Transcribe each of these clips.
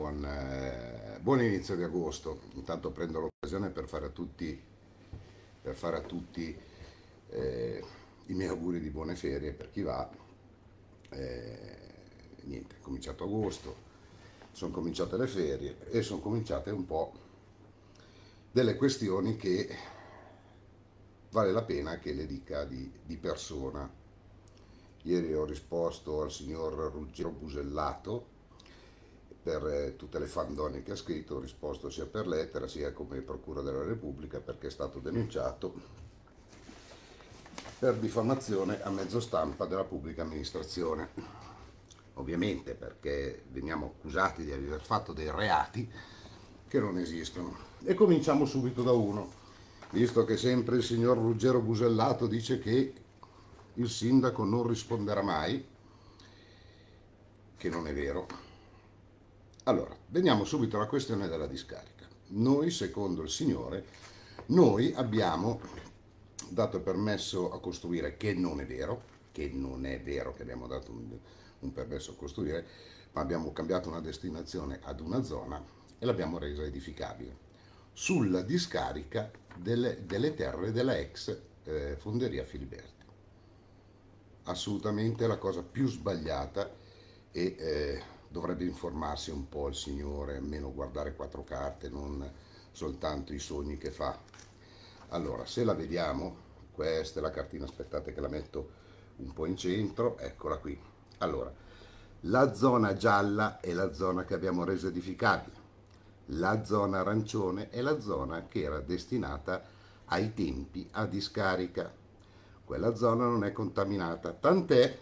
buon, eh, buon inizio di agosto. Intanto prendo l'occasione per fare a tutti, fare a tutti eh, i miei auguri di buone ferie per chi va. Eh, niente, è cominciato agosto, sono cominciate le ferie e sono cominciate un po' delle questioni che vale la pena che le dica di, di persona. Ieri ho risposto al signor Ruggero Busellato, per eh, tutte le fandonie che ha scritto, ho risposto sia per lettera sia come Procura della Repubblica perché è stato denunciato per diffamazione a mezzo stampa della pubblica amministrazione. Ovviamente perché veniamo accusati di aver fatto dei reati che non esistono. E cominciamo subito da uno, visto che sempre il signor Ruggero Busellato dice che il sindaco non risponderà mai, che non è vero allora, veniamo subito alla questione della discarica. Noi, secondo il Signore, noi abbiamo dato permesso a costruire, che non è vero, che non è vero che abbiamo dato un, un permesso a costruire, ma abbiamo cambiato una destinazione ad una zona e l'abbiamo resa edificabile sulla discarica delle, delle terre della ex eh, fonderia Filiberti. Assolutamente la cosa più sbagliata e eh, dovrebbe informarsi un po' il Signore, almeno guardare quattro carte, non soltanto i sogni che fa. Allora, se la vediamo, questa è la cartina, aspettate che la metto un po' in centro, eccola qui. Allora, la zona gialla è la zona che abbiamo reso edificabile, la zona arancione è la zona che era destinata ai tempi a discarica. Quella zona non è contaminata, tant'è,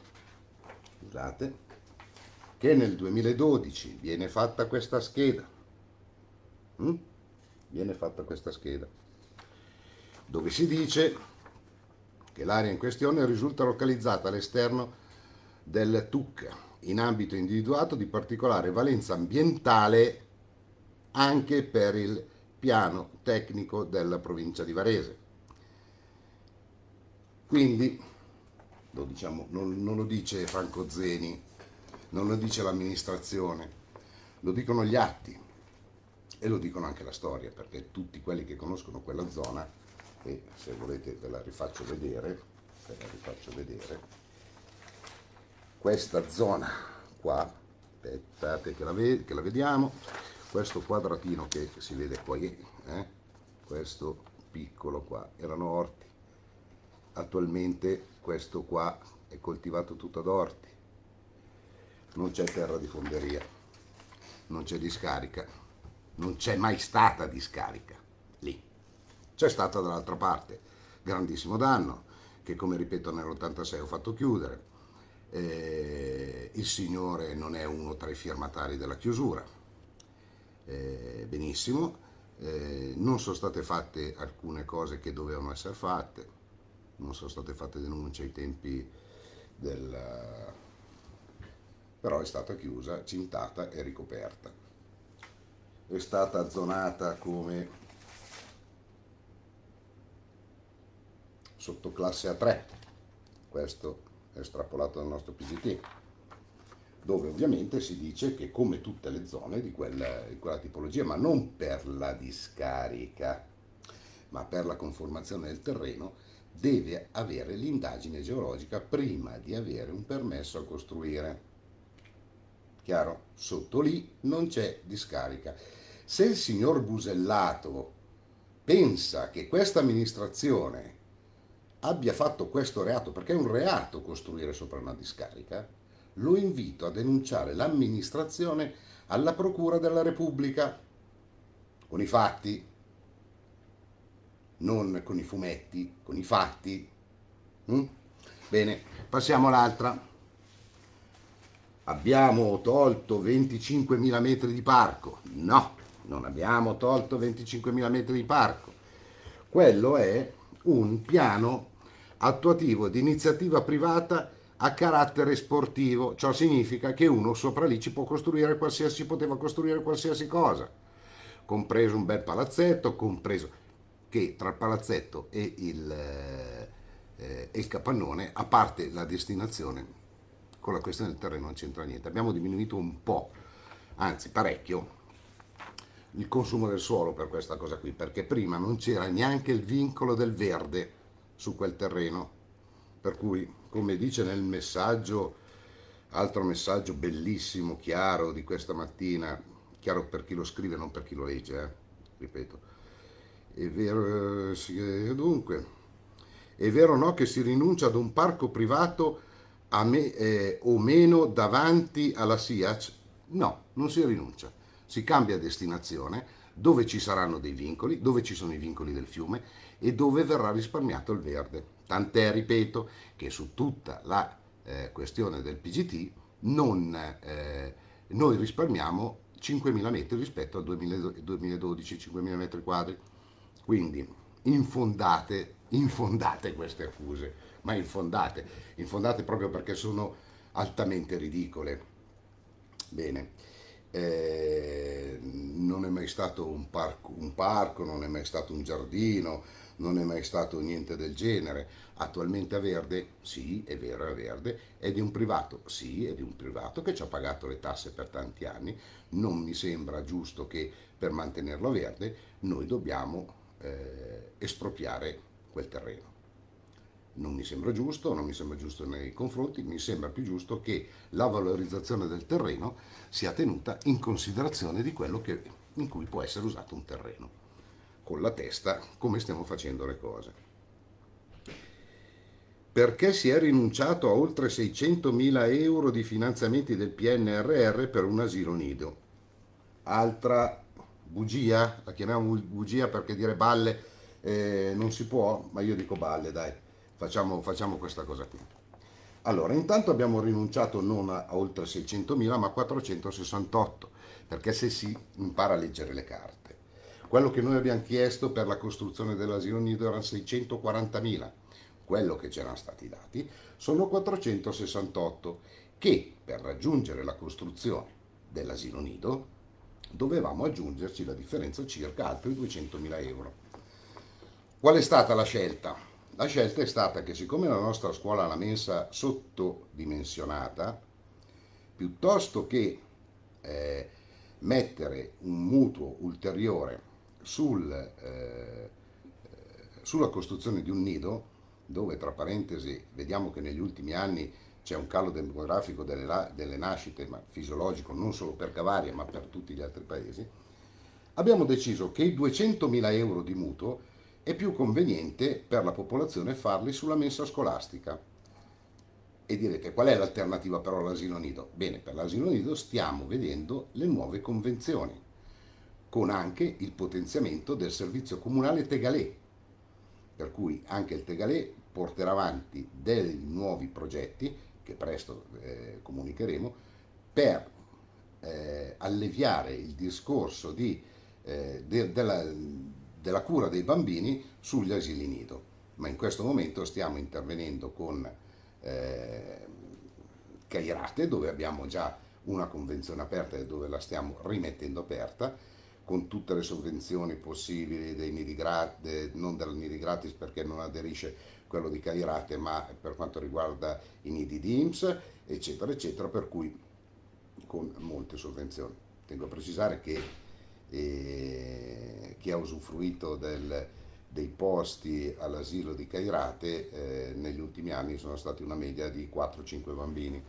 scusate, che nel 2012 viene fatta questa scheda, mm? viene fatta questa scheda, dove si dice che l'area in questione risulta localizzata all'esterno del TUC in ambito individuato di particolare valenza ambientale anche per il piano tecnico della provincia di Varese. Quindi, lo diciamo, non, non lo dice Franco Zeni, non lo dice l'amministrazione, lo dicono gli atti e lo dicono anche la storia, perché tutti quelli che conoscono quella zona, e se volete ve la rifaccio vedere, ve la rifaccio vedere, questa zona qua, aspettate che la, ve che la vediamo, questo quadratino che si vede qui, eh, questo piccolo qua, erano orti, attualmente questo qua è coltivato tutto ad orti, non c'è terra di fonderia, non c'è discarica, non c'è mai stata discarica lì. C'è stata dall'altra parte, grandissimo danno, che come ripeto nell'86 ho fatto chiudere. Eh, il signore non è uno tra i firmatari della chiusura. Eh, benissimo, eh, non sono state fatte alcune cose che dovevano essere fatte, non sono state fatte denunce ai tempi della, però è stata chiusa, cintata e ricoperta. È stata zonata come sottoclasse A3, questo è estrapolato dal nostro PGT, dove ovviamente si dice che come tutte le zone di quella, di quella tipologia, ma non per la discarica, ma per la conformazione del terreno, deve avere l'indagine geologica prima di avere un permesso a costruire. Chiaro? Sotto lì non c'è discarica. Se il signor Busellato pensa che questa amministrazione abbia fatto questo reato, perché è un reato costruire sopra una discarica, lo invito a denunciare l'amministrazione alla Procura della Repubblica con i fatti, non con i fumetti, con i fatti. Mm? Bene, passiamo all'altra abbiamo tolto 25.000 metri di parco. No, non abbiamo tolto 25.000 metri di parco. Quello è un piano attuativo di iniziativa privata a carattere sportivo. Ciò significa che uno sopra lì ci può costruire qualsiasi, poteva costruire qualsiasi cosa, compreso un bel palazzetto, compreso che tra il palazzetto e il, eh, eh, e il capannone, a parte la destinazione, con la questione del terreno non c'entra niente. Abbiamo diminuito un po', anzi parecchio, il consumo del suolo per questa cosa qui, perché prima non c'era neanche il vincolo del verde su quel terreno. Per cui, come dice nel messaggio, altro messaggio bellissimo, chiaro di questa mattina, chiaro per chi lo scrive, non per chi lo legge, eh? ripeto. È vero, eh, dunque, è vero no che si rinuncia ad un parco privato me, eh, o meno davanti alla SIAC? No, non si rinuncia. Si cambia destinazione dove ci saranno dei vincoli, dove ci sono i vincoli del fiume e dove verrà risparmiato il verde. Tant'è, ripeto, che su tutta la eh, questione del PGT non, eh, noi risparmiamo 5.000 metri rispetto al 2012, 5.000 metri quadri. Quindi infondate infondate queste accuse, ma infondate, infondate proprio perché sono altamente ridicole. Bene, eh, non è mai stato un parco, un parco, non è mai stato un giardino, non è mai stato niente del genere. Attualmente a verde? Sì, è vero, è verde. È di un privato? Sì, è di un privato che ci ha pagato le tasse per tanti anni. Non mi sembra giusto che per mantenerlo verde noi dobbiamo eh, espropriare quel terreno. Non mi sembra giusto, non mi sembra giusto nei confronti, mi sembra più giusto che la valorizzazione del terreno sia tenuta in considerazione di quello che, in cui può essere usato un terreno, con la testa come stiamo facendo le cose perché si è rinunciato a oltre 600.000 euro di finanziamenti del PNRR per un asilo nido. Altra bugia, la chiamiamo bugia perché dire balle eh, non si può, ma io dico balle, dai, facciamo, facciamo questa cosa qui. Allora, intanto abbiamo rinunciato non a, a oltre 600.000, ma a 468, perché se si impara a leggere le carte. Quello che noi abbiamo chiesto per la costruzione dell'asilo nido erano 640.000, quello che c'erano stati dati sono 468, che per raggiungere la costruzione dell'asilo nido dovevamo aggiungerci la differenza circa altri 200.000 euro. Qual è stata la scelta? La scelta è stata che siccome la nostra scuola ha una mensa sottodimensionata, piuttosto che eh, mettere un mutuo ulteriore sul, eh, sulla costruzione di un nido, dove tra parentesi vediamo che negli ultimi anni c'è un calo demografico delle, delle nascite, ma fisiologico non solo per Cavaria ma per tutti gli altri paesi, abbiamo deciso che i 200.000 euro di mutuo è più conveniente per la popolazione farli sulla mensa scolastica. E direte qual è l'alternativa però all'asilo nido? Bene, per l'asilo nido stiamo vedendo le nuove convenzioni, con anche il potenziamento del servizio comunale Tegalè, per cui anche il Tegalè porterà avanti dei nuovi progetti, che presto eh, comunicheremo, per eh, alleviare il discorso di, eh, de, della, della cura dei bambini sugli asili nido, ma in questo momento stiamo intervenendo con eh, Cairate dove abbiamo già una convenzione aperta e dove la stiamo rimettendo aperta con tutte le sovvenzioni possibili dei nidi gratis, non del nidi gratis perché non aderisce quello di Cairate ma per quanto riguarda i nidi di IMSS eccetera eccetera per cui con molte sovvenzioni. Tengo a precisare che e chi ha usufruito del, dei posti all'asilo di Cairate eh, negli ultimi anni sono stati una media di 4-5 bambini.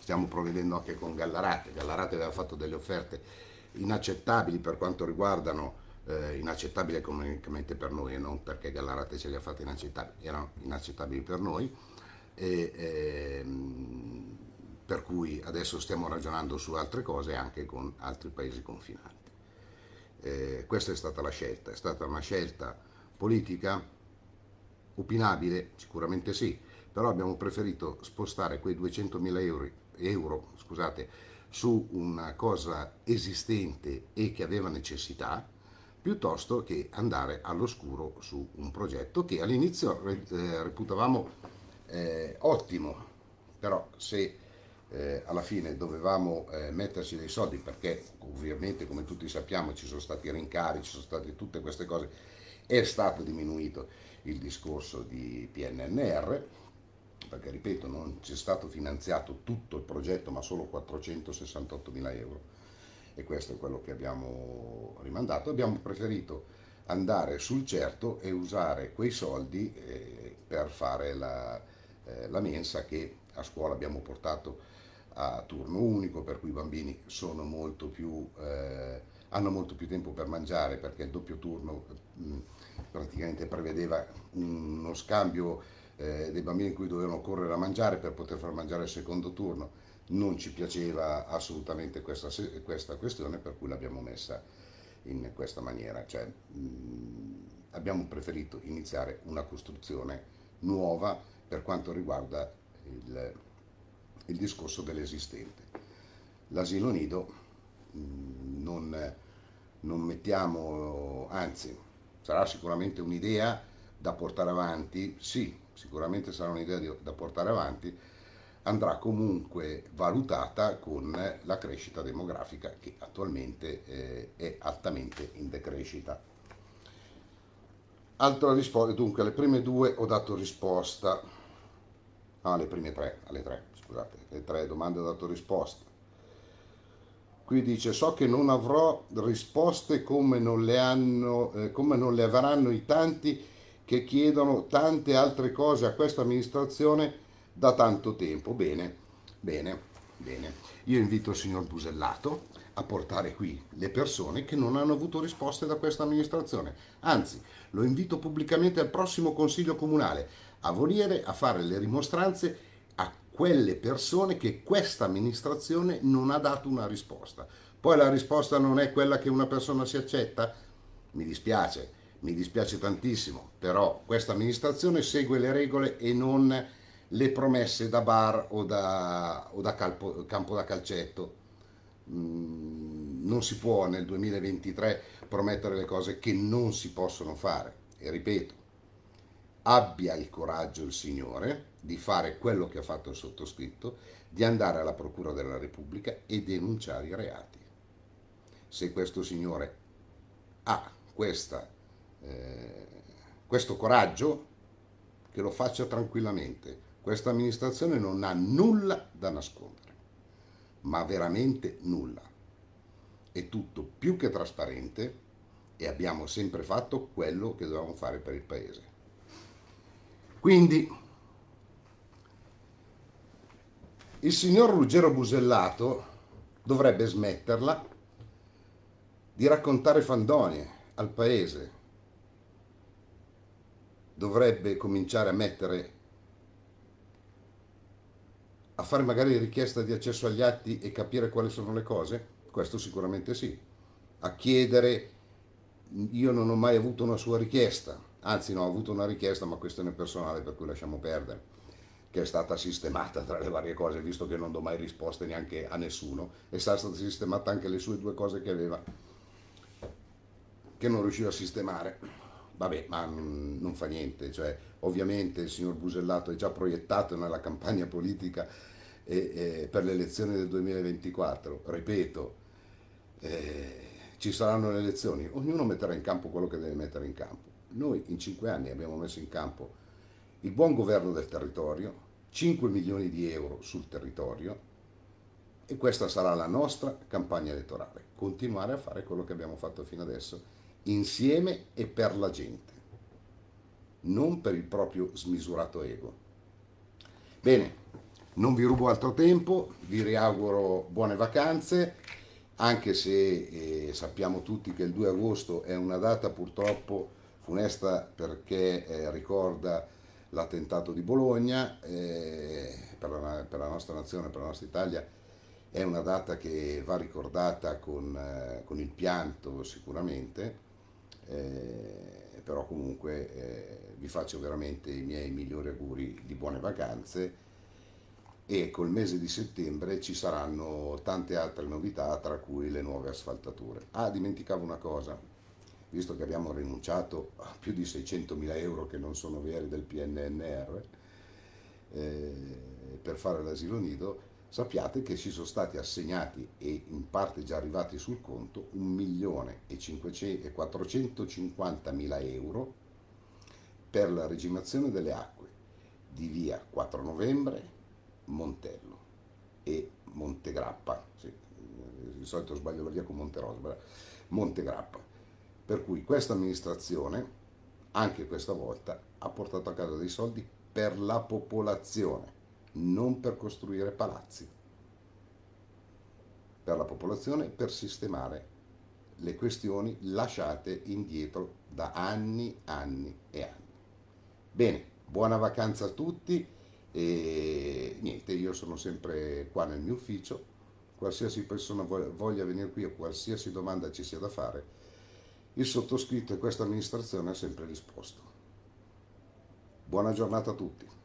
Stiamo provvedendo anche con Gallarate, Gallarate aveva fatto delle offerte inaccettabili per quanto riguardano eh, inaccettabili economicamente per noi e non perché Gallarate ce le ha fatte inaccettabili, erano inaccettabili per noi. E, eh, per cui adesso stiamo ragionando su altre cose anche con altri paesi confinanti. Eh, questa è stata la scelta, è stata una scelta politica opinabile, sicuramente sì, però abbiamo preferito spostare quei 200.000 euro, euro scusate, su una cosa esistente e che aveva necessità, piuttosto che andare all'oscuro su un progetto che all'inizio eh, reputavamo eh, ottimo, però se eh, alla fine dovevamo eh, metterci dei soldi perché ovviamente come tutti sappiamo ci sono stati rincari, ci sono state tutte queste cose, è stato diminuito il discorso di PNNR perché ripeto non c'è stato finanziato tutto il progetto ma solo 468 mila euro e questo è quello che abbiamo rimandato, abbiamo preferito andare sul certo e usare quei soldi eh, per fare la, eh, la mensa che a scuola abbiamo portato a turno unico, per cui i bambini sono molto più, eh, hanno molto più tempo per mangiare perché il doppio turno mh, mm, praticamente prevedeva uno scambio eh, dei bambini in cui dovevano correre a mangiare per poter far mangiare il secondo turno. Non ci piaceva assolutamente questa, questa questione per cui l'abbiamo messa in questa maniera, cioè mh, mm, abbiamo preferito iniziare una costruzione nuova per quanto riguarda il il discorso dell'esistente. L'asilo nido mm, non, non mettiamo, anzi sarà sicuramente un'idea da portare avanti, sì, sicuramente sarà un'idea da portare avanti, andrà comunque valutata con la crescita demografica che attualmente eh, è altamente in decrescita. Altra risposta, dunque, alle prime due ho dato risposta, no, ah, alle prime tre, alle tre scusate, le tre domande ho dato risposta. Qui dice, so che non avrò risposte come non le, hanno, eh, come non le avranno i tanti che chiedono tante altre cose a questa amministrazione da tanto tempo. Bene, bene, bene. Io invito il signor Busellato a portare qui le persone che non hanno avuto risposte da questa amministrazione. Anzi, lo invito pubblicamente al prossimo Consiglio Comunale a venire a fare le rimostranze quelle persone che questa amministrazione non ha dato una risposta. Poi la risposta non è quella che una persona si accetta? Mi dispiace, mi dispiace tantissimo, però questa amministrazione segue le regole e non le promesse da bar o da, o da calpo, campo da calcetto. Mm, non si può nel 2023 promettere le cose che non si possono fare. E ripeto, abbia il coraggio il Signore di fare quello che ha fatto il sottoscritto, di andare alla Procura della Repubblica e denunciare i reati. Se questo Signore ha questa, eh, questo coraggio, che lo faccia tranquillamente. Questa amministrazione non ha nulla da nascondere, ma veramente nulla. È tutto più che trasparente e abbiamo sempre fatto quello che dovevamo fare per il Paese. Quindi il signor Ruggero Busellato dovrebbe smetterla di raccontare fandonie al paese, dovrebbe cominciare a mettere a fare magari richiesta di accesso agli atti e capire quali sono le cose? Questo sicuramente sì. A chiedere, io non ho mai avuto una sua richiesta, anzi no, ho avuto una richiesta, ma questione personale per cui lasciamo perdere, che è stata sistemata tra le varie cose, visto che non do mai risposte neanche a nessuno, e è stata sistemata anche le sue due cose che aveva, che non riusciva a sistemare. Vabbè, ma non fa niente, cioè, ovviamente il signor Busellato è già proiettato nella campagna politica e, e, per le elezioni del 2024, ripeto, eh, ci saranno le elezioni, ognuno metterà in campo quello che deve mettere in campo noi in cinque anni abbiamo messo in campo il buon governo del territorio, 5 milioni di euro sul territorio e questa sarà la nostra campagna elettorale, continuare a fare quello che abbiamo fatto fino adesso insieme e per la gente, non per il proprio smisurato ego. Bene, non vi rubo altro tempo, vi riauguro buone vacanze, anche se eh, sappiamo tutti che il 2 agosto è una data purtroppo funesta perché eh, ricorda l'attentato di Bologna, eh, per, la, per, la, nostra nazione, per la nostra Italia, è una data che va ricordata con, eh, con il pianto sicuramente, eh, però comunque eh, vi faccio veramente i miei migliori auguri di buone vacanze e col mese di settembre ci saranno tante altre novità, tra cui le nuove asfaltature. Ah, dimenticavo una cosa, visto che abbiamo rinunciato a più di 600 mila euro che non sono veri del PNNR eh, per fare l'asilo nido, sappiate che ci sono stati assegnati e in parte già arrivati sul conto 1 milione e 450 mila euro per la regimazione delle acque di via 4 novembre, Montello e Montegrappa, sì, eh, di solito sbaglio la via con Monterosbra, Montegrappa per cui questa amministrazione, anche questa volta, ha portato a casa dei soldi per la popolazione, non per costruire palazzi. Per la popolazione, per sistemare le questioni lasciate indietro da anni, anni e anni. Bene, buona vacanza a tutti e niente, io sono sempre qua nel mio ufficio, qualsiasi persona voglia venire qui o qualsiasi domanda ci sia da fare, il sottoscritto e questa amministrazione ha sempre risposto. Buona giornata a tutti.